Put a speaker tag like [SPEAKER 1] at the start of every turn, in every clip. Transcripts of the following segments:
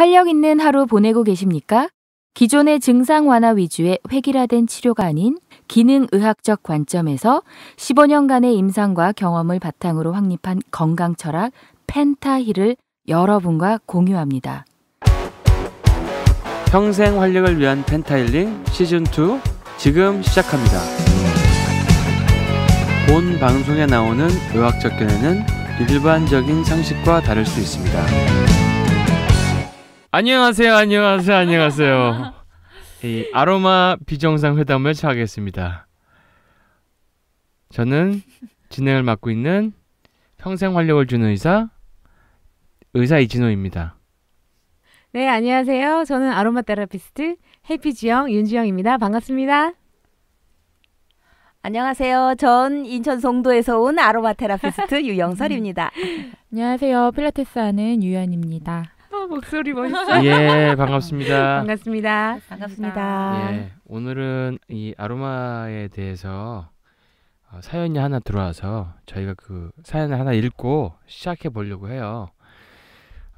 [SPEAKER 1] 활력 있는 하루 보내고 계십니까? 기존의 증상 완화 위주의 획일화된 치료가 아닌 기능의학적 관점에서 15년간의 임상과 경험을
[SPEAKER 2] 바탕으로 확립한 건강 철학 펜타힐을 여러분과 공유합니다.
[SPEAKER 3] 평생 활력을 위한 펜타힐링 시즌2 지금 시작합니다. 본 방송에 나오는 의학적 견해는 일반적인 상식과 다를 수 있습니다. 안녕하세요, 안녕하세요, 안녕하세요. 이 아로마 비정상 회담을 시작하겠습니다. 저는 진행을 맡고 있는 평생 활력을 주는 의사 의사 이진호입니다.
[SPEAKER 2] 네, 안녕하세요. 저는 아로마 테라피스트 해피지영 윤지영입니다. 반갑습니다.
[SPEAKER 1] 안녕하세요. 전 인천 송도에서 온 아로마 테라피스트 유영설입니다. 안녕하세요. 필라테스 하는 유연입니다. 목소리 멋있어. 예, 반갑습니다. 반갑습니다. 반갑습니다. 예,
[SPEAKER 3] 오늘은 이 아로마에 대해서 어, 사연이 하나 들어와서 저희가 그 사연을 하나 읽고 시작해 보려고 해요.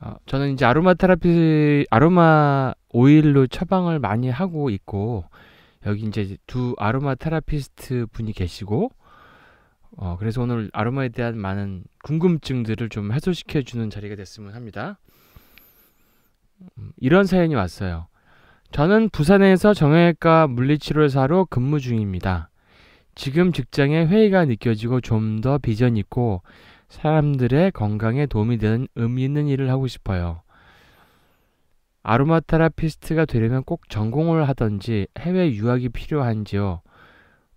[SPEAKER 3] 어, 저는 이제 아로마 테라피 아로마 오일로 처방을 많이 하고 있고 여기 이제 두 아로마 테라피스트 분이 계시고 어, 그래서 오늘 아로마에 대한 많은 궁금증들을 좀 해소시켜 주는 자리가 됐으면 합니다. 음, 이런 사연이 왔어요. 저는 부산에서 정형외과 물리치료사로 근무 중입니다. 지금 직장에 회의가 느껴지고 좀 더 비전 있고 사람들의 건강에 도움이 되는 의미 있는 일을 하고 싶어요. 아로마 테라피스트가 되려면 꼭 전공을 하던지 해외 유학이 필요한지요.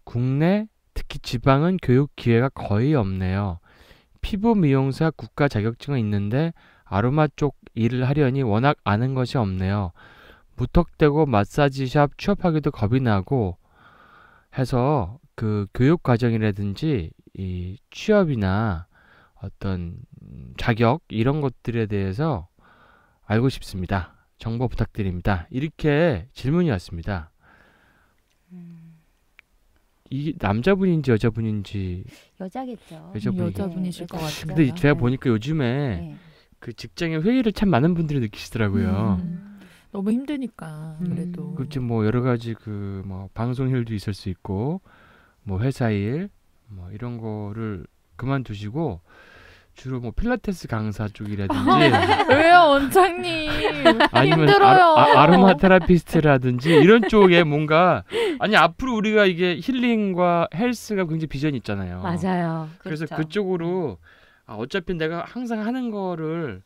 [SPEAKER 3] 국내 특히 지방은 교육 기회가 거의 없네요. 피부 미용사 국가 자격증은 있는데 아로마 쪽 일을 하려니 워낙 아는 것이 없네요. 무턱대고 마사지샵 취업하기도 겁이 나고 해서 그 교육 과정이라든지 이 취업이나 어떤 자격 이런 것들에 대해서 알고 싶습니다. 정보 부탁드립니다. 이렇게 질문이왔습니다이 남자분인지 여자분인지
[SPEAKER 2] 여자겠죠. 여자분이실 네, 것 같은데 근데 제가
[SPEAKER 3] 보니까 요즘에 네. 그 직장의 회의를 참 많은 분들이 느끼시더라고요. 음,
[SPEAKER 2] 너무 힘드니까 음. 그래도. 음. 그치
[SPEAKER 3] 뭐 여러 가지 그 뭐 방송 일도 있을 수 있고 뭐 회사 일뭐 이런 거를 그만두시고 주로 뭐 필라테스 강사 쪽이라든지
[SPEAKER 2] 왜요 원장님 아니면 힘들어요. 아, 로마 테라피스트라든지 이런 쪽에
[SPEAKER 3] 뭔가 아니 앞으로 우리가 이게 힐링과 헬스가 굉장히 비전이 있잖아요 맞아요 그래서 그렇죠. 그쪽으로 아, 어차피 내가 항상 하는 거를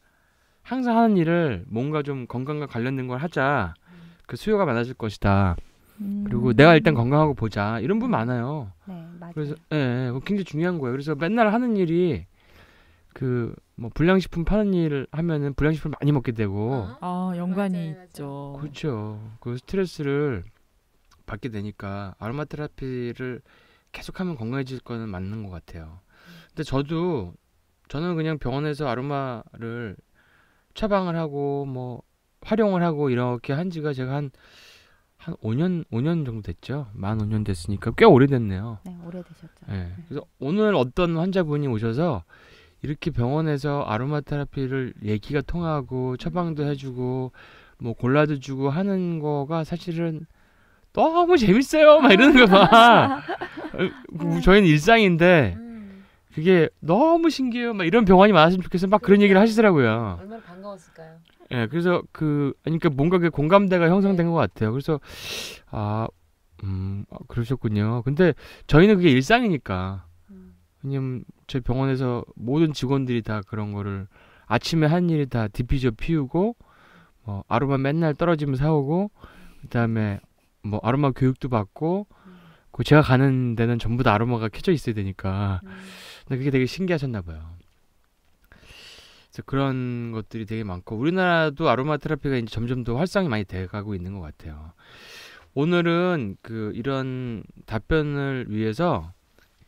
[SPEAKER 3] 항상 하는 일을 뭔가 좀 건강과 관련된 걸 하자. 음. 그 수요가 많아질 것이다. 음. 그리고 내가 일단 음. 건강하고 보자. 이런 분 음. 많아요. 네, 맞아요. 그래서 예, 예, 굉장히 중요한 거예요. 그래서 맨날 하는 일이 그 뭐 불량식품 파는 일을 하면은 불량식품 많이 먹게 되고 아,
[SPEAKER 2] 아 연관이 맞아요, 있죠.
[SPEAKER 3] 그렇죠. 그 스트레스를 받게 되니까 아로마 테라피를 계속하면 건강해질 거는 맞는 것 같아요. 근데 저도 저는 그냥 병원에서 아로마를 처방을 하고 뭐 활용을 하고 이렇게 한 지가 제가 한, 한 5년, 5년 정도 됐죠. 만 5년 됐으니까 꽤 오래됐네요. 네, 오래되셨죠. 예, 네. 그래서 오늘 어떤 환자분이 오셔서 이렇게 병원에서 아로마 테라피를 얘기가 통하고 처방도 해주고 뭐 골라도 주고 하는 거가 사실은 너무 재밌어요. 막 이러는 거 봐. 어, 그 네. 저희는 일상인데 음. 그게 너무 신기해요. 막 이런 병원이 많았으면 좋겠어요. 막그런 얘기를 하시더라고요. 얼마나 반가웠을까요? 예, 네, 그래서 그 그러니까 뭔가 그 공감대가 형성된 네. 것 같아요. 그래서 아, 음, 아, 그러셨군요. 근데 저희는 그게 일상이니까. 음. 왜냐면 저희 병원에서 모든 직원들이 다 그런 거를 아침에 한 일이 다 디퓨저 피우고 뭐 아로마 맨날 떨어지면 사오고 그다음에 뭐 아로마 교육도 받고 음. 그 제가 가는 데는 전부 다 아로마가 켜져 있어야 되니까. 음. 근데 그게 되게 신기하셨나 봐요. 그래서 그런 것들이 되게 많고 우리나라도 아로마 테라피가 이제 점점 더 활성이 많이 돼가고 있는 것 같아요. 오늘은 그 이런 답변을 위해서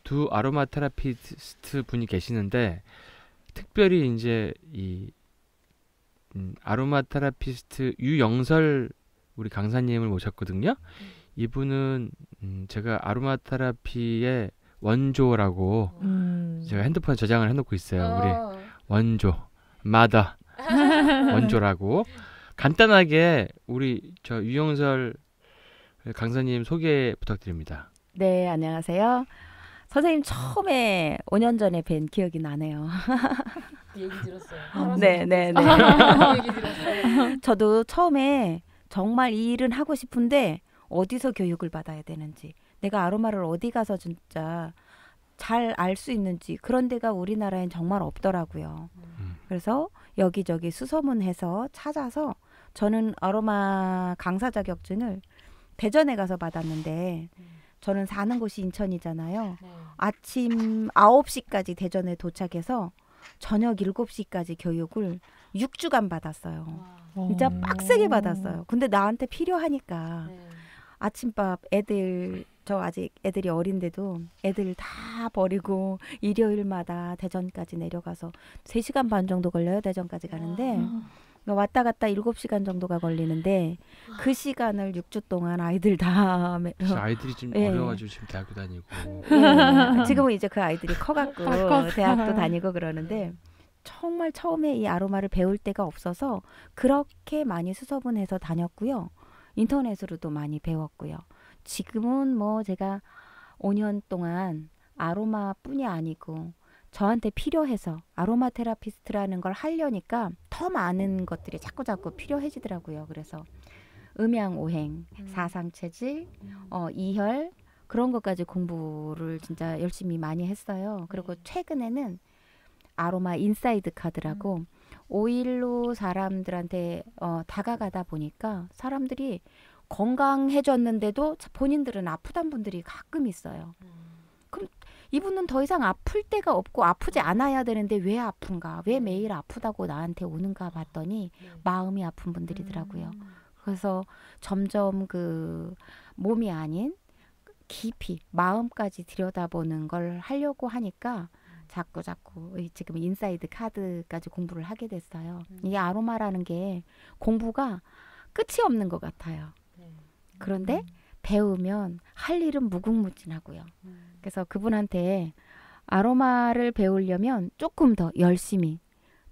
[SPEAKER 3] 두 아로마 테라피스트 분이 계시는데 특별히 이제 이 음, 아로마 테라피스트 유영설 우리 강사님을 모셨거든요. 음. 이분은 음, 제가 아로마 테라피의 원조라고 음. 제가 핸드폰에 저장을 해놓고 있어요. 어. 우리 원조, 마더 원조라고 간단하게 우리 저 유영설 강사님 소개 부탁드립니다.
[SPEAKER 1] 네, 안녕하세요. 선생님 처음에 5년 전에 뵌 기억이 나네요. 얘기 들었어요. 아, 네, 네, 네. 아, 네. 저도 처음에 정말 이 일은 하고 싶은데 어디서 교육을 받아야 되는지 내가 아로마를 어디 가서 진짜 잘 알 수 있는지 그런 데가 우리나라엔 정말 없더라고요. 음. 그래서 여기저기 수소문해서 찾아서 저는 아로마 강사 자격증을 대전에 가서 받았는데 저는 사는 곳이 인천이잖아요. 네. 아침 아홉 시까지 대전에 도착해서 저녁 일곱 시까지 교육을 육주간 받았어요.
[SPEAKER 2] 와. 진짜 빡세게 받았어요.
[SPEAKER 1] 근데 나한테 필요하니까 네. 아침밥 애들 저 아직 애들이 어린데도 애들 다 버리고 일요일마다 대전까지 내려가서 3시간 반 정도 걸려요. 대전까지 가는데. 그 왔다 갔다 7시간 정도가 걸리는데 그 시간을 6주 동안 아이들 다 어. 아이들이 지 네. 예. 어려가지고
[SPEAKER 3] 지금 대학교 다니고 예. 지금은 이제 그 아이들이 커갖고 대학도 다니고
[SPEAKER 1] 그러는데 정말 처음에 이 아로마를 배울 데가 없어서 그렇게 많이 수소분해서 다녔고요 인터넷으로도 많이 배웠고요 지금은 뭐 제가 5년 동안 아로마뿐이 아니고 저한테 필요해서 아로마 테라피스트라는 걸 하려니까 더 많은 것들이 자꾸자꾸 필요해지더라고요. 그래서 음양오행, 음. 사상체질, 음. 어, 이혈 그런 것까지 공부를 진짜 열심히 많이 했어요. 그리고 네. 최근에는 아로마 인사이드 카드라고 음. 오일로 사람들한테 어, 다가가다 보니까 사람들이 건강해졌는데도 본인들은 아프단 분들이 가끔 있어요. 그럼 이분은 더 이상 아플 때가 없고 아프지 않아야 되는데 왜 아픈가? 왜 음. 매일 아프다고 나한테 오는가 봤더니 네. 마음이 아픈 분들이더라고요. 음. 그래서 점점 그 몸이 아닌 깊이 마음까지 들여다보는 걸 하려고 하니까 음. 자꾸 자꾸 지금 인사이드 카드까지 공부를 하게 됐어요. 이 아로마라는 게 공부가 끝이 없는 것 같아요. 그런데 배우면 할 일은 무궁무진하고요. 음. 그래서 그분한테 아로마를 배우려면 조금 더 열심히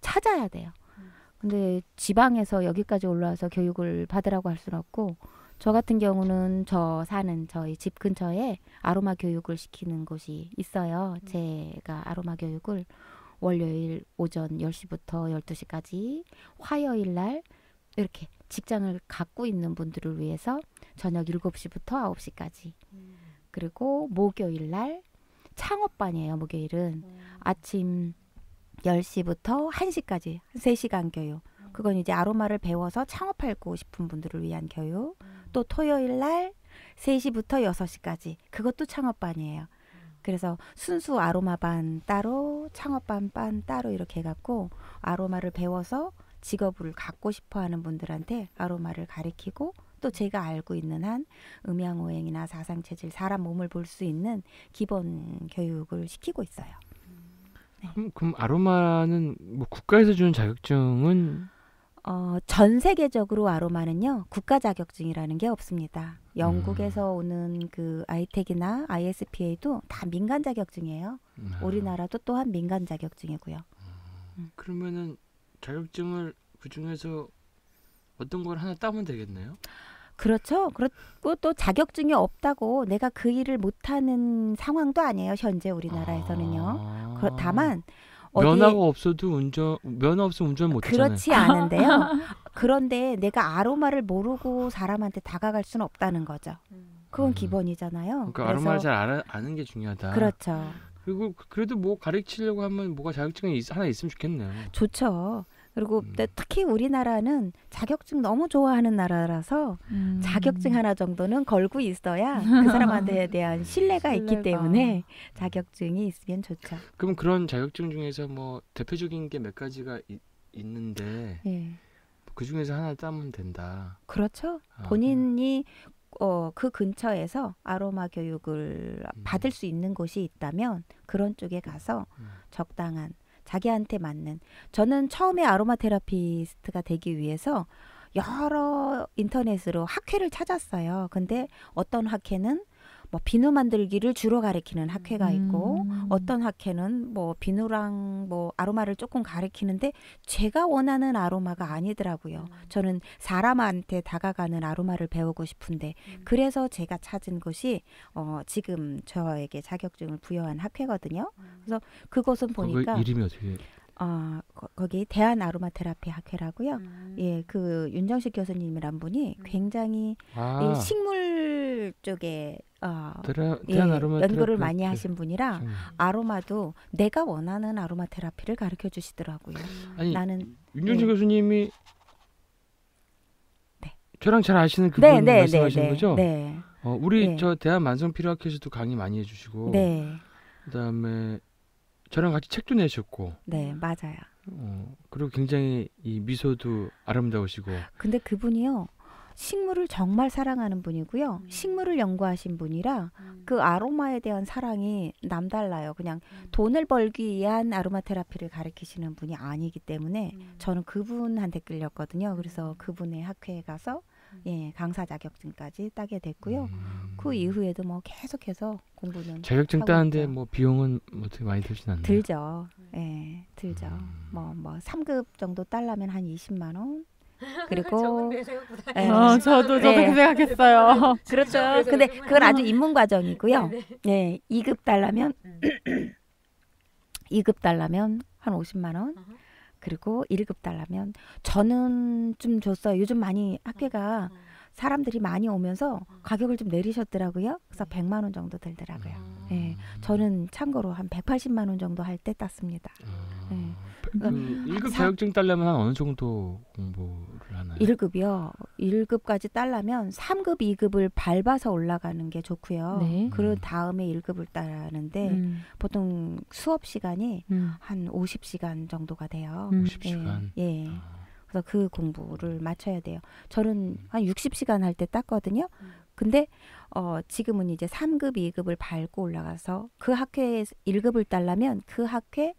[SPEAKER 1] 찾아야 돼요. 음. 근데 지방에서 여기까지 올라와서 교육을 받으라고 할 수는 없고 저 같은 경우는 저 사는 저희 집 근처에 아로마 교육을 시키는 곳이 있어요. 음. 제가 아로마 교육을 월요일 오전 10시부터 12시까지 화요일 날 이렇게 직장을 갖고 있는 분들을 위해서 저녁 7시부터 9시까지. 음. 그리고 목요일 날 창업반이에요. 목요일은 음. 아침 10시부터 1시까지 3시간 교육. 음. 그건 이제 아로마를 배워서 창업하고 싶은 분들을 위한 교육. 또 토요일 날 3시부터 6시까지. 그것도 창업반이에요. 그래서 순수 아로마 반 따로 창업반 반 따로 이렇게 해갖고 아로마를 배워서 직업을 갖고 싶어 하는 분들한테 아로마를 가리키고 또 제가 알고 있는 한 음양오행이나 사상체질 사람 몸을 볼 수 있는 기본 교육을 시키고 있어요.
[SPEAKER 3] 네. 그럼, 그럼, 아로마는 뭐 국가에서 주는 자격증은 어, 전
[SPEAKER 1] 세계적으로 아로마는요 국가 자격증이라는 게 없습니다. 영국에서 음. 오는 그 아이텍이나 ISPA도 다 민간 자격증이에요. 음. 우리나라도 또한 민간 자격증이고요.
[SPEAKER 3] 음. 그러면은 자격증을 그 중에서 어떤 걸 하나 따면 되겠네요.
[SPEAKER 1] 그렇죠. 그렇고 또 자격증이 없다고 내가 그 일을 못하는 상황도 아니에요. 현재 우리나라에서는요. 아... 그렇, 다만
[SPEAKER 3] 면허가 없어도 운전 면허 없으면 운전 못하요 그렇지 않은데요.
[SPEAKER 1] 그런데 내가 아로마를 모르고 사람한테 다가갈 수는 없다는 거죠. 그건 음. 기본이잖아요. 그러니까 아로마를 잘
[SPEAKER 3] 아는, 아는 게 중요하다. 그렇죠. 그리고 그래도 뭐 가르치려고 하면 뭐가 자격증이 하나 있으면 좋겠네요.
[SPEAKER 1] 좋죠. 그리고 음. 네, 특히 우리나라는 자격증 너무 좋아하는 나라라서 음. 자격증 하나 정도는 걸고 있어야 그 사람한테 대한 신뢰가, 신뢰가, 있기 때문에 자격증이 있으면 좋죠.
[SPEAKER 3] 그럼 그런 자격증 중에서 뭐 대표적인 게 몇 가지가 있는데 예. 그 중에서 하나 따면 된다.
[SPEAKER 1] 그렇죠. 아, 본인이 어, 그 근처에서 아로마 교육을 음. 받을 수 있는 곳이 있다면 그런 쪽에 가서 음. 적당한 자기한테 맞는 저는 처음에 아로마 테라피스트가 되기 위해서 여러 인터넷으로 학회를 찾았어요. 근데 어떤 학회는 뭐 비누 만들기를 주로 가리키는 학회가 있고 음. 어떤 학회는 뭐 비누랑 뭐 아로마를 조금 가리키는데 제가 원하는 아로마가 아니더라고요. 음. 저는 사람한테 다가가는 아로마를 배우고 싶은데 음. 그래서 제가 찾은 곳이어 지금 저에게 자격증을 부여한 학회거든요. 음. 그래서 그곳은 보니까 이름이 어떻게 아, 어, 거, 기 대한 아로마 테라피 학회라고요. 음. 예, 그 윤정식 교수님이란 분이 음. 굉장히 아. 이 식물 쪽에 어, 드라, 예, 연구를 많이 네. 하신 분이라 음. 아로마도 내가 원하는 아로마 테라피를 가르쳐 주시더라고요. 아니, 나는 윤준식
[SPEAKER 3] 네. 예. 교수님이 네. 저랑 잘 아시는 네, 그분 네, 네, 말씀하시는 네, 거죠? 네. 어, 우리 예. 저 대한 만성 피라케에서도 강의 많이 해주시고 네. 그다음에 저랑 같이 책도 내셨고
[SPEAKER 1] 네 맞아요.
[SPEAKER 3] 어, 그리고 굉장히 이 미소도 아름다우시고
[SPEAKER 1] 근데 그분이요 식물을 정말 사랑하는 분이고요. 음. 식물을 연구하신 분이라 음. 그 아로마에 대한 사랑이 남달라요. 그냥 음. 돈을 벌기 위한 아로마 테라피를 가르키시는 분이 아니기 때문에 음. 저는 그분한테 끌렸거든요. 그래서 음. 그분의 학회에 가서 음. 예, 강사 자격증까지 따게 됐고요. 그 이후에도 뭐 계속해서 공부는 자격증 따는데
[SPEAKER 3] 뭐 비용은 뭐 어떻게 많이 들진 않나요?
[SPEAKER 1] 들죠. 예, 들죠. 뭐뭐 뭐 3급 뭐 정도 딸라면 한 20만 원 그리고
[SPEAKER 2] 네. 어, 저도 저도 네. 그 생각했어요. 네. 그렇죠. 근데 그건 아주 입문
[SPEAKER 1] 과정이고요. 네, 2급 달라면 2급 달라면 한 50만 원. 그리고 1급 달라면 저는 좀 줬어요. 요즘 많이 학교가 음, 음. 사람들이 많이 오면서 음. 가격을 좀 내리셨더라고요. 그래서 100만 원 정도 들더라고요. 아. 예. 저는 참고로 한 180만 원 정도 할 때 땄습니다. 아. 예.
[SPEAKER 2] 그 1급 음. 사... 자격증
[SPEAKER 3] 딸려면 한 어느 정도 공부를 하나요?
[SPEAKER 1] 1급이요. 1급까지 딸려면 3급, 2급을 밟아서 올라가는 게 좋고요. 네. 그런 음. 다음에 1급을 따라는데 음. 보통 수업 시간이 음. 한 50시간 정도가 돼요. 50시간. 음. 예. 예. 아. 그래서 그 공부를 맞춰야 돼요. 저는 한 60시간 할 때 땄거든요. 근데 어, 지금은 이제 3급, 2급을 밟고 올라가서 그 학회에 1급을 딸라면 그 학회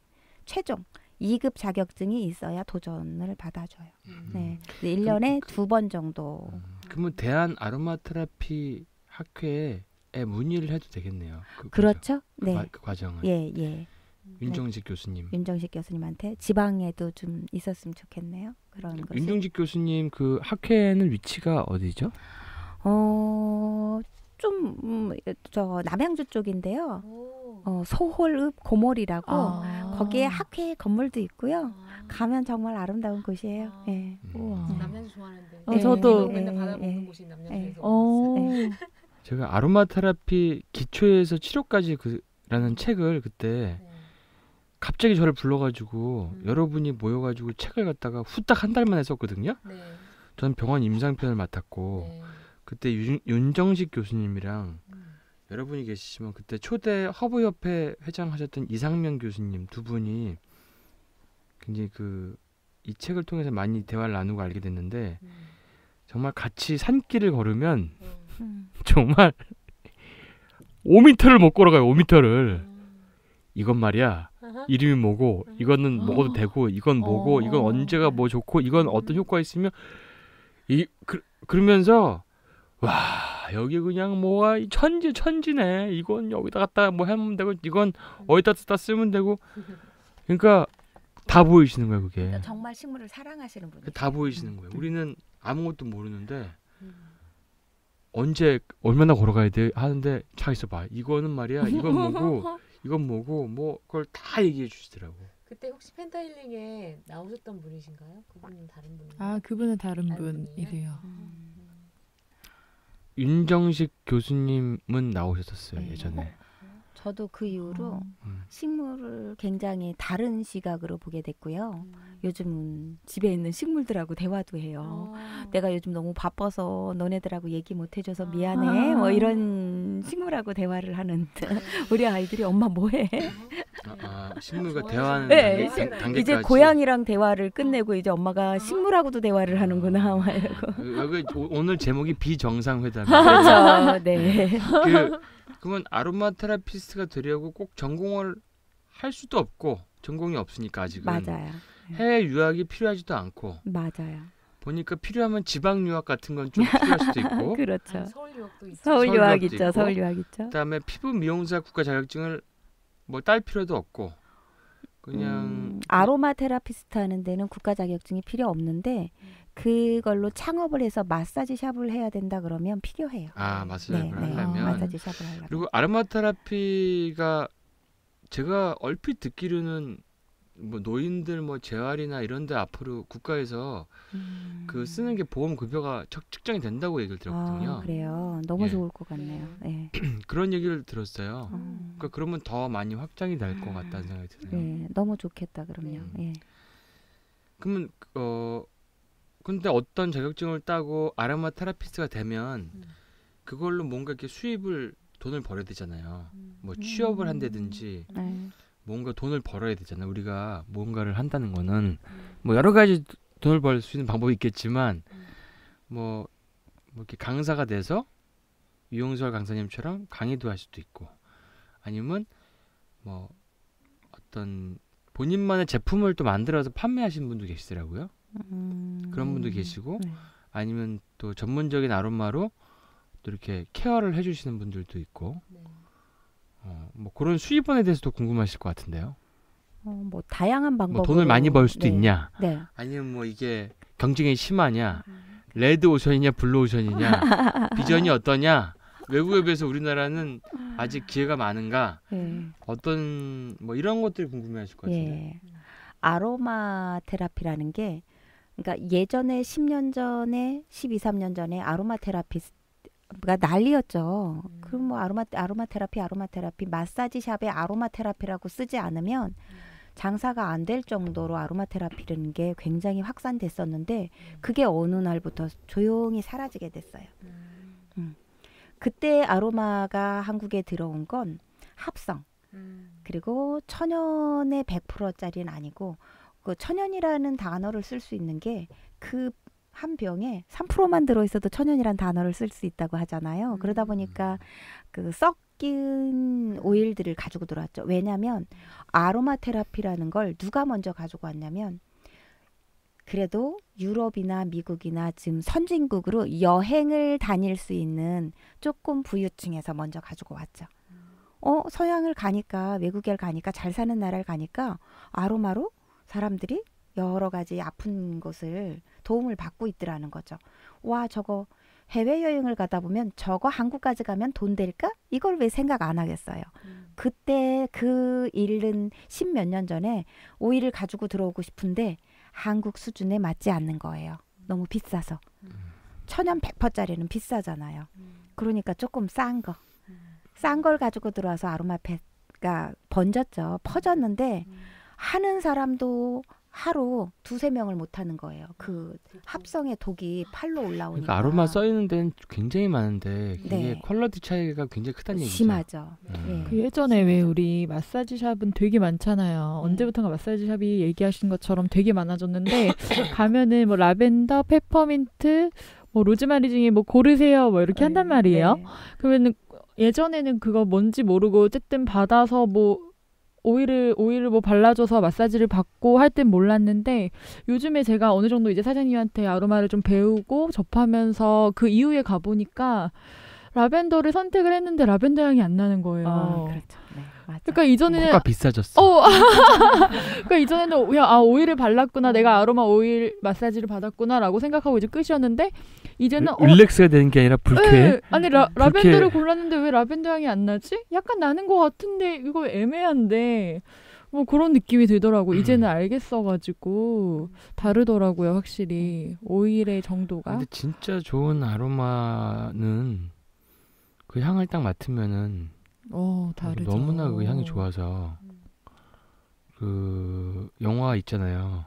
[SPEAKER 1] 최종 2급 자격증이 있어야 도전을 받아줘요. 음. 네. 1년에 음. 그 두번 정도. 음.
[SPEAKER 3] 그러면 대한 아로마테라피 학회에 문의를 해도 되겠네요. 그 그렇죠 그 네. 과, 그 과정을. 예, 예. 윤정식 네. 교수님.
[SPEAKER 1] 윤정식 교수님한테 지방에도 좀 있었으면 좋겠네요. 그런 거.
[SPEAKER 3] 윤정식 교수님 그 학회는 위치가 어디죠? 어,
[SPEAKER 1] 좀저 음, 남양주 쪽인데요. 오. 어. 어, 소홀읍 고몰이라고 아. 거기에 학회 건물도 있고요. 아. 가면 정말 아름다운 곳이에요. 아. 네. 남양주 좋아하는데.
[SPEAKER 2] 어, 네, 저도 맨날 네, 네. 예, 바다 보는 예. 곳이 남양주에서. 어.
[SPEAKER 3] 제가 아로마 테라피 기초에서 치료까지 그라는 책을 그때 네. 갑자기 저를 불러가지고 음. 여러분이 모여가지고 책을 갖다가 후딱 한달 만에 썼거든요. 네. 저는 병원 임상편을 맡았고 그때 윤, 윤정식 교수님이랑 음. 여러분이 계시지만 그때 초대 허브협회 회장하셨던 이상명 교수님 두 분이 굉장히 그 이 책을 통해서 많이 대화를 나누고 알게 됐는데 음. 정말 같이 산길을 걸으면 음. 음. 정말 5미터를 못 걸어가요 5미터를 음. 이건 말이야 이름이 뭐고 음. 이거는 어. 먹어도 되고 이건 뭐고 어. 이건 언제가 뭐 좋고 이건 어떤 효과 있으면 이 그, 그러면서 와 여기 그냥 뭐가 천지 천지네 이건 여기다 갖다 뭐 해면 되고 이건 어디다 쓰다 쓰면 되고 그러니까 다 어. 보이시는 거예요 그게 그러니까
[SPEAKER 1] 정말 식물을 사랑하시는 그
[SPEAKER 3] 분이 다 보이시는 거예요 우리는 아무것도 모르는데 음. 언제 얼마나 걸어가야 돼 하는데 차 있어봐 이거는 말이야 이건 뭐고 이건 뭐고 뭐 그걸 다 얘기해 주시더라고
[SPEAKER 2] 그때 혹시 펜타힐링에 나오셨던 분이신가요? 그분은 다른 분아 그분은 다른, 다른 분이래요. 음.
[SPEAKER 3] 윤정식 교수님은 나오셨었어요 네. 예전에. 어?
[SPEAKER 1] 저도 그 이후로 아. 음. 식물을 굉장히 다른 시각으로 보게 됐고요. 음. 요즘은 집에 있는 식물들하고 대화도 해요. 어. 내가 요즘 너무 바빠서 너네들하고 얘기 못 해줘서 미안해. 아. 뭐 이런 식물하고 대화를 하는 우리 아이들이 엄마 뭐해?
[SPEAKER 3] 아, 아 식물과 대화하는 네, 단계, 단계까지. 이제
[SPEAKER 1] 고양이랑 대화를 끝내고 이제 엄마가 아. 식물하고도 대화를 하는구나 말고.
[SPEAKER 3] 아. 그, 오늘 제목이 비정상회담. 그렇죠. 네. 그, 그건 아로마 테라피스트가 되려고 꼭 전공을 할 수도 없고 전공이 없으니까 아직은 맞아요. 네. 해외 유학이 필요하지도 않고 맞아요. 보니까 필요하면 지방 유학 같은 건 좀 필요할 수도 있고. 그렇죠. 아니, 서울 유학도 있죠. 서울, 유학 있죠. 있고, 서울 유학 있죠. 그다음에 피부 미용사 국가 자격증을 뭐 딸 필요도 없고 그냥 음, 뭐
[SPEAKER 1] 아로마 테라피스트 하는 데는 국가 자격증이 필요 없는데 그걸로 창업을 해서 마사지 샵을 해야 된다 그러면 필요해요.
[SPEAKER 3] 아 마사지 네, 샵을 네, 하려면 네, 마사지 샵을 하려면 그리고 아로마 테라피가 제가 얼핏 듣기로는 뭐 노인들 뭐 재활이나 이런데 앞으로 국가에서 음. 그 쓰는 게 보험 급여가 측정이 된다고 얘기를 들었거든요. 아,
[SPEAKER 1] 그래요. 너무 예. 좋을 것 같네요. 네.
[SPEAKER 3] 그런 얘기를 들었어요. 음. 그러니까 그러면 더 많이 확장이 될 것 같다는 생각이 드네요.
[SPEAKER 1] 예. 너무 좋겠다 그러면 음. 예.
[SPEAKER 3] 그러면 어 근데 어떤 자격증을 따고 아르마 테라피스트가 되면 음. 그걸로 뭔가 이렇게 수입을 돈을 벌어야 되잖아요. 뭐 음. 취업을 한다든지. 네. 뭔가 돈을 벌어야 되잖아. 우리가 뭔가를 한다는 거는 뭐 여러 가지 돈을 벌 수 있는 방법이 있겠지만 음. 뭐, 뭐 이렇게 강사가 돼서 유영설 강사님처럼 강의도 할 수도 있고 아니면 뭐 어떤 본인만의 제품을 또 만들어서 판매하시는 분도 계시더라고요. 음... 그런 분도 계시고 네. 아니면 또 전문적인 아로마로 또 이렇게 케어를 해주시는 분들도 있고 네. 어, 뭐 그런 수입원에 대해서도 궁금하실 것 같은데요. 어, 뭐 다양한 방법. 뭐 돈을 많이 벌 수도 네. 있냐. 네. 아니면 뭐 이게 경쟁이 심하냐. 음. 레드 오션이냐 블루 오션이냐. 비전이 어떠냐. 외국에 비해서 우리나라는 아직 기회가 많은가. 네. 어떤 뭐 이런 것들이 궁금해하실 것 같은데. 예.
[SPEAKER 1] 아로마 테라피라는 게 그러니까 예전에 10년 전에 12, 13년 전에 아로마 테라피스 그러니까 난리였죠. 음. 그럼 뭐 아로마 아로마 테라피 아로마 테라피 마사지 샵에 아로마 테라피라고 쓰지 않으면 음. 장사가 안 될 정도로 아로마 테라피라는 게 굉장히 확산됐었는데 음. 그게 어느 날부터 조용히 사라지게 됐어요. 음. 음. 그때 아로마가 한국에 들어온 건 합성 그리고 천연의 100%짜리는 아니고 그 천연이라는 단어를 쓸 수 있는 게그 한 병에 3%만 들어있어도 천연이란 단어를 쓸 수 있다고 하잖아요. 음. 그러다 보니까 그 섞인 오일들을 가지고 들어왔죠. 왜냐하면 아로마 테라피라는 걸 누가 먼저 가지고 왔냐면 그래도 유럽이나 미국이나 지금 선진국으로 여행을 다닐 수 있는 조금 부유층에서 먼저 가지고 왔죠. 음. 어, 서양을 가니까, 외국에 가니까, 잘 사는 나라를 가니까 아로마로 사람들이 여러 가지 아픈 것을 도움을 받고 있더라는 거죠. 와, 저거 해외여행을 가다 보면 저거 한국까지 가면 돈 될까? 이걸 왜 생각 안 하겠어요. 음. 그때 그 일은 십 몇 년 전에 오이를 가지고 들어오고 싶은데 한국 수준에 맞지 않는 거예요. 음. 너무 비싸서. 음. 천연 백퍼짜리는 비싸잖아요. 음. 그러니까 조금 싼 거. 음. 싼걸 가지고 들어와서 아로마 펫가 번졌죠. 퍼졌는데 음. 하는 사람도 하루 두세 명을 못 하는 거예요. 그 합성의 독이
[SPEAKER 2] 팔로 올라오니까. 그러니까
[SPEAKER 3] 아로마 써 있는 데는 굉장히 많은데 이게 네. 퀄러티 차이가 굉장히 크다는 얘기죠. 심하죠. 음. 네.
[SPEAKER 2] 그 예전에 왜 우리 마사지 샵은 되게 많잖아요. 음. 언제부턴가 마사지 샵이 얘기하신 것처럼 되게 많아졌는데 가면은 뭐 라벤더, 페퍼민트, 뭐 로즈마리 중에 뭐 고르세요 뭐 이렇게 한단 네. 말이에요. 네. 그러면 예전에는 그거 뭔지 모르고 어쨌든 받아서 뭐 오일을 오일을 뭐 발라줘서 마사지를 받고 할 땐 몰랐는데 요즘에 제가 어느 정도 이제 사장님한테 아로마를 좀 배우고 접하면서 그 이후에 가보니까 라벤더를 선택을 했는데 라벤더 향이 안 나는 거예요. 아, 그렇죠. 맞아. 그러니까 이전에는 코가 비싸졌어. 어, 그러니까 이전에는 그냥 아 오일을 발랐구나, 내가 아로마 오일 마사지를 받았구나라고 생각하고 이제 끝이었는데 이제는 어, 릴렉스가
[SPEAKER 3] 되는 게 아니라 불쾌. 네,
[SPEAKER 2] 아니 라, 라벤더를 불쾌. 골랐는데 왜 라벤더 향이 안 나지? 약간 나는 것 같은데 이거 애매한데 뭐 그런 느낌이 들더라고. 이제는 음. 알겠어가지고 다르더라고요, 확실히 오일의 정도가. 근데
[SPEAKER 3] 진짜 좋은 아로마는 그 향을 딱 맡으면은.
[SPEAKER 2] 오, 어, 다르죠. 너무나 그 향이
[SPEAKER 3] 좋아서 그 영화 있잖아요.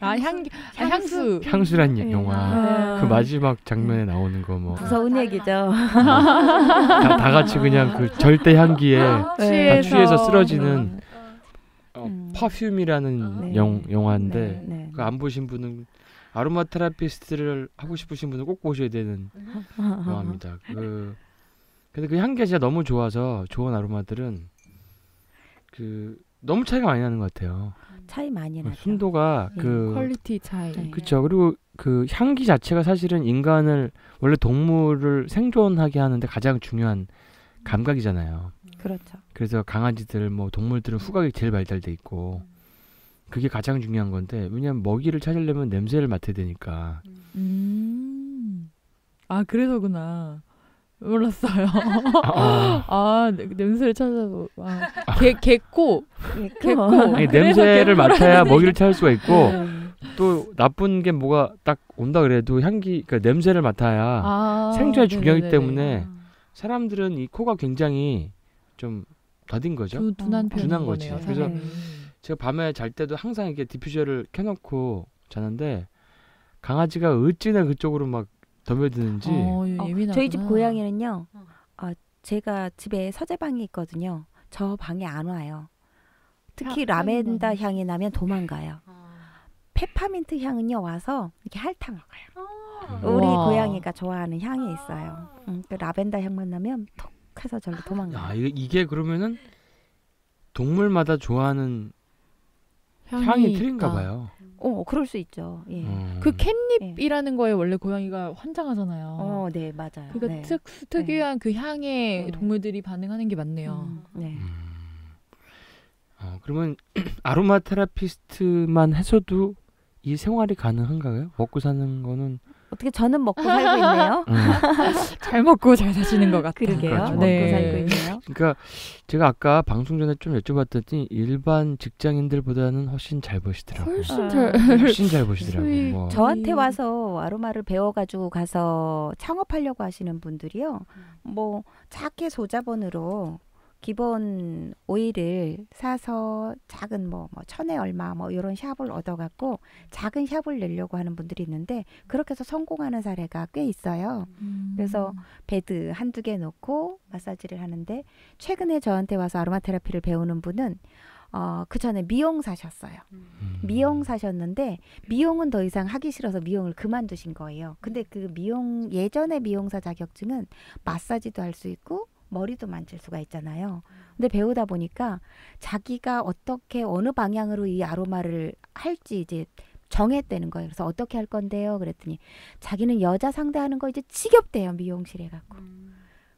[SPEAKER 2] 아, 향, 향수. 아, 향수. 향수란 예, 영화. 아,
[SPEAKER 3] 그 마지막 장면에 나오는 거 뭐.
[SPEAKER 1] 무서운 아, 얘기죠. 아, 아, 다, 다
[SPEAKER 3] 같이 그냥 그 절대 향기에 아, 다 취해서 쓰러지는 어, 음. 퍼퓸이라는 네. 영, 영화인데 네, 네. 그안 보신 분은 아로마 테라피스트를 하고 싶으신 분은 꼭 보셔야 되는 영화입니다. 그 근데 그 향기가 진짜 너무 좋아서 좋은 아로마들은 그 너무 차이가 많이 나는 것 같아요.
[SPEAKER 1] 음. 차이 많이 어, 나죠.
[SPEAKER 3] 순도가 네, 그 퀄리티 차이. 그렇죠. 그리고 그 향기 자체가 사실은 인간을 원래 동물을 생존하게 하는데 가장 중요한 감각이잖아요. 그렇죠. 그래서 강아지들 뭐 동물들은 후각이 제일 발달돼 있고 그게 가장 중요한 건데 왜냐하면 먹이를 찾으려면 냄새를 맡아야 되니까. 음. 음.
[SPEAKER 2] 아 그래서구나. 몰랐어요. 아, 아 네, 냄새를 찾아서 아, 개 개코 음, 개코 아니, 냄새를 맡아야 먹이를 찾을 수가 있고 네. 또
[SPEAKER 3] 나쁜 게 뭐가 딱 온다 그래도 향기 그러니까 냄새를 맡아야 아, 생존의 중요하기 때문에 사람들은 이 코가 굉장히 좀 더딘 거죠. 두, 둔한 편 어, 둔한 거지. 거네요, 그래서 제가 밤에 잘 때도 항상 이게 디퓨저를 켜놓고 자는데 강아지가 어찌나 그쪽으로 막 덤벼드는지. 어,
[SPEAKER 2] 예, 어, 예민하구나. 저희 집
[SPEAKER 1] 고양이는요. 아 제가 집에 서재방이 있거든요. 저 방에 안 와요.
[SPEAKER 3] 특히 라벤더 향이
[SPEAKER 1] 나면 도망가요. 페파민트 향은요 와서 이렇게 핥아 먹어요. 우리 와. 고양이가 좋아하는 향이 아. 있어요. 음, 그 라벤더 향만 나면 톡 해서 저로
[SPEAKER 2] 도망가요. 야,
[SPEAKER 3] 이게, 그러면은 동물마다 좋아하는
[SPEAKER 2] 향이, 향이 틀린가 봐요. 어, 그럴 수 있죠. 예. 음. 그 캣닙이라는 예. 거에 원래 고양이가 환장하잖아요. 어, 네, 맞아요. 그니까 네. 특, 특유한 네. 그 향에 음. 동물들이 반응하는 게 맞네요. 음. 네.
[SPEAKER 3] 아, 그러면 아로마 테라피스트만 해서도 이 생활이 가능한가요? 먹고 사는 거는
[SPEAKER 2] 어떻게 저는 먹고 살고 있네요.
[SPEAKER 3] 음.
[SPEAKER 2] 잘 먹고 잘 사시는 것 같아요. 그러게요. 그렇죠. 네. 먹고 살고 있네요.
[SPEAKER 3] 그러니까 제가 아까 방송 전에 좀 여쭤봤더니 일반 직장인들보다는 훨씬 잘 보시더라고요. 훨씬 아. 잘, 훨씬 잘 보시더라고요. 네. 뭐. 저한테 음.
[SPEAKER 1] 와서 아로마를 배워가지고 가서 창업하려고 하시는 분들이요. 음. 뭐 작게 소자본으로 기본 오일을 사서 작은 뭐, 뭐 천에 얼마 뭐요런 샵을 얻어갖고 작은 샵을 내려고 하는 분들이 있는데 그렇게 해서 성공하는 사례가 꽤 있어요. 음. 그래서 베드 한두 개 놓고 마사지를 하는데 최근에 저한테 와서 아로마 테라피를 배우는 분은 어, 그 전에 미용사셨어요. 음. 미용사셨는데 미용은 더 이상 하기 싫어서 미용을 그만두신 거예요. 근데 그 미용 예전에 미용사 자격증은 마사지도 할 수 있고 머리도 만질 수가 있잖아요. 근데 배우다 보니까 자기가 어떻게 어느 방향으로 이 아로마를 할지 이제 정했다는 거예요. 그래서 어떻게 할 건데요? 그랬더니 자기는 여자 상대하는 거 이제 지겹대요. 미용실에 가고 음.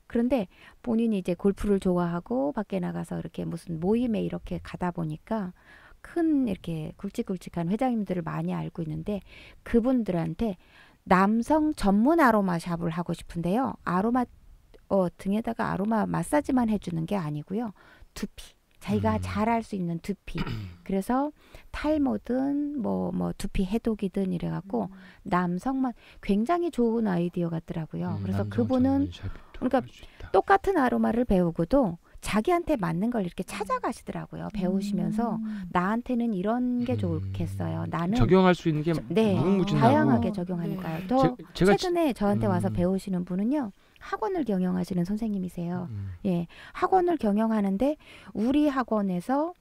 [SPEAKER 1] 그런데 본인이 이제 골프를 좋아하고 밖에 나가서 이렇게 무슨 모임에 이렇게 가다 보니까 큰 이렇게 굵직굵직한 회장님들을 많이 알고 있는데 그분들한테 남성 전문 아로마 샵을 하고 싶은데요. 아로마 어, 등에다가 아로마 마사지만 해주는 게 아니고요. 두피. 자기가 음. 잘할 수 있는 두피. 그래서 탈모든 뭐 뭐 두피 해독이든 이래갖고 음. 남성만 굉장히 좋은 아이디어 같더라고요. 음, 그래서 그분은 그러니까 똑같은 아로마를 배우고도 자기한테 맞는 걸 이렇게 찾아가시더라고요. 음. 배우시면서 나한테는 이런 게 음. 좋겠어요. 나는 적용할
[SPEAKER 3] 수 있는 게 저, 네, 다양하게
[SPEAKER 1] 적용하니까요. 또 네. 제, 최근에 저한테 와서 음. 배우시는 분은요. 학원을 경영하시는 선생님이세요. 음, 음. 예. 학원을 경영하는데 우리 학원에서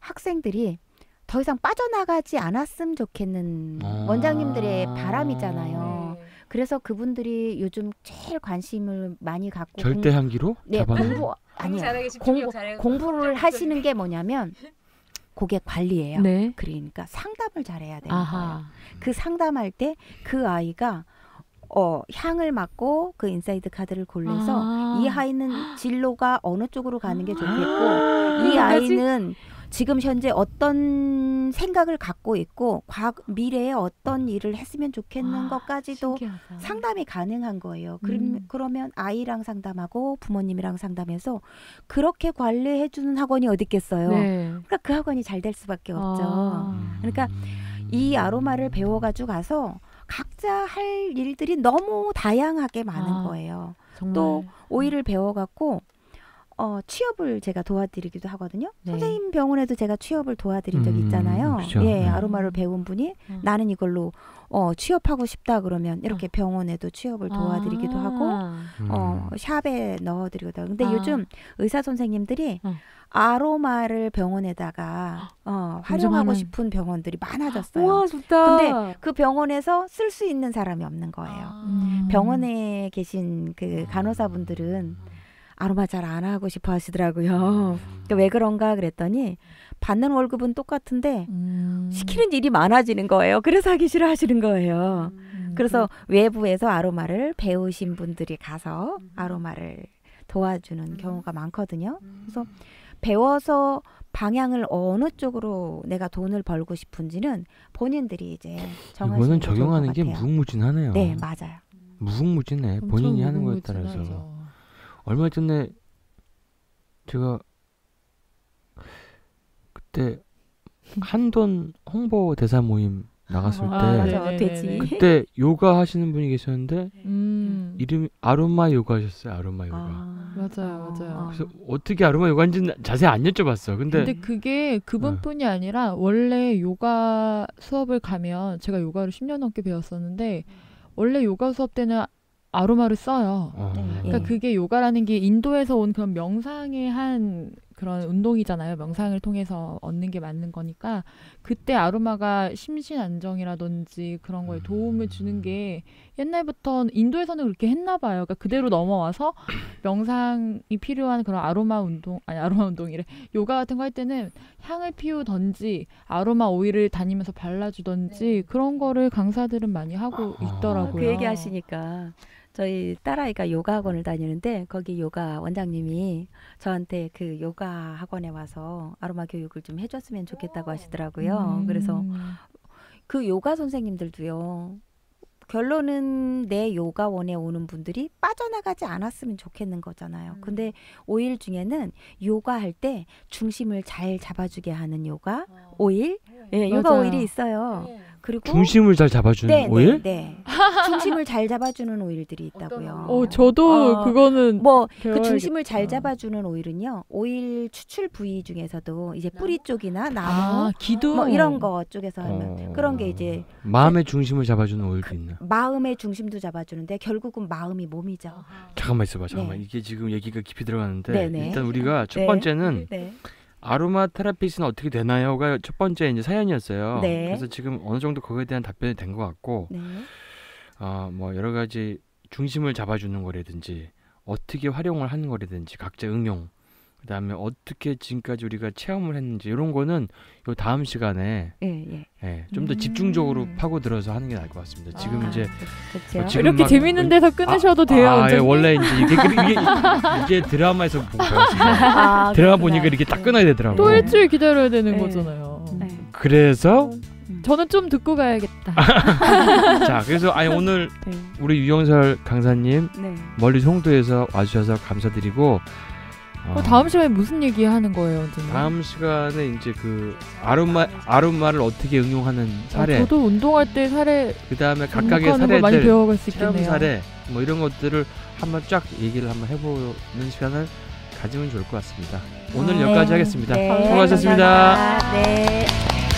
[SPEAKER 1] 학생들이 더 이상 빠져나가지 않았으면 좋겠는
[SPEAKER 3] 아~ 원장님들의
[SPEAKER 1] 바람이잖아요. 네. 그래서 그분들이 요즘 제일 관심을 많이 갖고 절대 향기로 네, 공부 아니 공부 공부를 네. 하시는 게 뭐냐면 고객 관리예요. 네. 그러니까 상담을 잘해야 되요그 상담할 때 그 아이가 어, 향을 맡고 그 인사이드 카드를 골라서 아~ 이 아이는 진로가 어느 쪽으로 가는 게 좋겠고 아~ 이 아이는 지금 현재 어떤 생각을 갖고 있고 과, 미래에 어떤 일을 했으면 좋겠는 와, 것까지도 신기하다. 상담이 가능한 거예요. 그럼, 음. 그러면 아이랑 상담하고 부모님이랑 상담해서 그렇게 관리해 주는 학원이 어디 있겠어요. 네. 그러니까 그 학원이 잘 될 수밖에 없죠. 아. 그러니까 이 아로마를 배워가지고 가서 진짜 할 일들이 너무 다양하게 많은 아, 거예요. 정말. 또 음. 오이를 배워갖고 어, 취업을 제가 도와드리기도 하거든요. 네. 선생님 병원에도 제가 취업을 도와드린 적이 음, 있잖아요. 그렇 예, 네. 아로마를 배운 분이 어. 나는 이걸로 어, 취업하고 싶다 그러면 이렇게 어. 병원에도 취업을 아. 도와드리기도 아. 하고 음. 어, 샵에 넣어드리기도 하고. 근데 아. 요즘 의사 선생님들이 어. 아로마를 병원에다가 어, 활용하고 싶은 병원들이 많아졌어요. 와 좋다. 근데 그 병원에서 쓸 수 있는 사람이 없는 거예요. 아. 음. 병원에 계신 그 간호사분들은 아로마 잘 안 하고 싶어 하시더라고요. 음. 그러니까 왜 그런가 그랬더니 받는 월급은 똑같은데 음. 시키는 일이 많아지는 거예요. 그래서 하기 싫어하시는 거예요. 음. 그래서 외부에서 아로마를 배우신 분들이 가서 아로마를 도와주는 음. 경우가 많거든요. 그래서 음. 배워서 방향을 어느 쪽으로 내가 돈을 벌고 싶은지는 본인들이 이제 정하시는 이거는 적용하는 게 무궁무진하네요. 네, 맞아요.
[SPEAKER 3] 무궁무진해. 본인이 하 하는 거에 따라서. 얼마 전에 제가 그때 한돈 홍보 대사 모임 나갔을 아, 때 맞아, 그때 요가 하시는 분이 계셨는데 음. 이름이 아로마 요가셨어요 아로마 요가 아,
[SPEAKER 2] 맞아요 맞아요 아. 그래서
[SPEAKER 3] 어떻게 아로마 요가인지는 자세히 안 여쭤봤어 근데 근데
[SPEAKER 2] 그게 그분뿐이 어. 아니라 원래 요가 수업을 가면 제가 요가를 10년 넘게 배웠었는데 원래 요가 수업 때는 아로마를 써요. 아. 네. 그러니까 예. 그게 요가라는 게 인도에서 온 그런 명상의 한 그런 운동이잖아요. 명상을 통해서 얻는 게 맞는 거니까 그때 아로마가 심신 안정이라든지 그런 거에 도움을 주는 게 음. 옛날부터 인도에서는 그렇게 했나 봐요. 그러니까 그대로 넘어와서 명상이 필요한 그런 아로마 운동 아니 아로마 운동이래 요가 같은 거 할 때는 향을 피우던지 아로마 오일을 다니면서 발라주던지 네. 그런 거를 강사들은 많이 하고 아. 있더라고요. 그 얘기하시니까 저희 딸아이가 요가 학원을 다니는데 거기 요가 원장님이
[SPEAKER 1] 저한테 그 요가 학원에 와서 아로마 교육을 좀 해줬으면 좋겠다고 하시더라고요. 음. 그래서 그 요가 선생님들도요. 결론은 내 요가원에 오는 분들이 빠져나가지 않았으면 좋겠는 거잖아요. 음. 근데 오일 중에는 요가할 때 중심을 잘 잡아주게 하는 요가 어. 오일, 네. 예, 네, 요가 오일이 있어요. 네. 그리고
[SPEAKER 3] 중심을 잘 잡아주는 네, 네 오일? 네,
[SPEAKER 1] 네. 중심을 잘 잡아주는 오일들이 있다고요. 어, 저도 어, 그거는 뭐 그 중심을 잘 잡아주는 오일은요. 오일 추출 부위 중에서도 이제 뿌리 쪽이나 아, 나무, 아, 기둥 뭐 이런 거 쪽에서 하면 어, 그런 게 이제
[SPEAKER 3] 마음의 그 중심을 잡아주는 오일도 그, 있나?
[SPEAKER 1] 마음의 중심도 잡아주는데 결국은 마음이 몸이죠.
[SPEAKER 3] 잠깐만 있어봐, 잠깐만 네. 이게 지금 얘기가 깊이 들어가는데 네네. 네. 일단 우리가 첫 네. 번째는. 네. 아로마 테라피스는 어떻게 되나요가 첫 번째 이제 사연이었어요. 네. 그래서 지금 어느 정도 거기에 대한 답변이 된 것 같고, 네. 어, 뭐 여러 가지 중심을 잡아주는 거라든지 어떻게 활용을 하는 거라든지 각자 응용 그 다음에 어떻게 지금까지 우리가 체험을 했는지 이런 거는 요 다음 시간에 예, 예. 예 좀더 음. 집중적으로 파고들어서 하는 게 나을 것 같습니다. 지금 아, 이제 어, 지금 이렇게 재밌는 데서 아, 끊으셔도 아, 돼요. 아, 아 예, 원래 이제 이게, 이게, 이게 드라마에서 보고
[SPEAKER 2] 아, 드라마 보니까
[SPEAKER 3] 이렇게 딱 끊어야 되더라고요. 또
[SPEAKER 2] 일주일 기다려야 되는 네. 거잖아요.
[SPEAKER 3] 네. 그래서
[SPEAKER 2] 음. 저는 좀 듣고 가야겠다. 자, 그래서 아니
[SPEAKER 3] 오늘 네. 우리 유영설 강사님 네. 멀리 송도에서 와주셔서 감사드리고 어, 다음
[SPEAKER 2] 시간에 무슨 얘기 하는 거예요, 원장님?
[SPEAKER 3] 다음 시간에 이제 그 아름마 아름마를 어떻게 응용하는 사례. 아, 저도
[SPEAKER 2] 운동할 때 사례. 그 다음에 각각의 사례들, 체험 사례,
[SPEAKER 3] 뭐 이런 것들을 한번 쫙 얘기를 한번 해보는 시간을 가지면 좋을 것 같습니다. 오늘 네. 여기까지 하겠습니다. 네. 수고하셨습니다. 네.